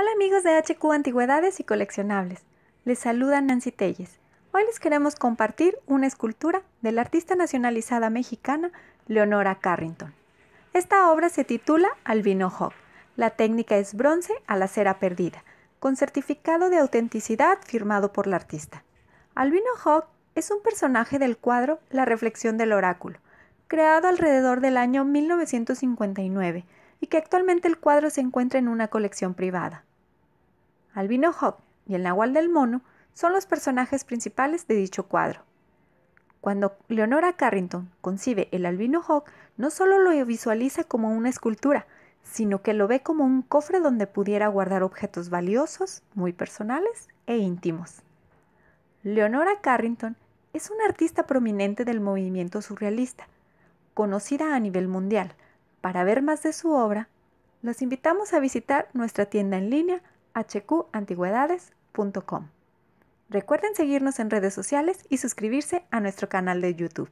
Hola amigos de HQ Antigüedades y Coleccionables. Les saluda Nancy Telles. Hoy les queremos compartir una escultura de la artista nacionalizada mexicana Leonora Carrington. Esta obra se titula Albino Hawk. La técnica es bronce a la cera perdida, con certificado de autenticidad firmado por la artista. Albino Hawk es un personaje del cuadro La Reflexión del Oráculo, creado alrededor del año 1959 y que actualmente el cuadro se encuentra en una colección privada. Albino Hawk y el Nahual del Mono son los personajes principales de dicho cuadro. Cuando Leonora Carrington concibe el albino Hawk, no solo lo visualiza como una escultura, sino que lo ve como un cofre donde pudiera guardar objetos valiosos, muy personales e íntimos. Leonora Carrington es una artista prominente del movimiento surrealista, conocida a nivel mundial. Para ver más de su obra, los invitamos a visitar nuestra tienda en línea hqantigüedades.com. Recuerden seguirnos en redes sociales y suscribirse a nuestro canal de YouTube.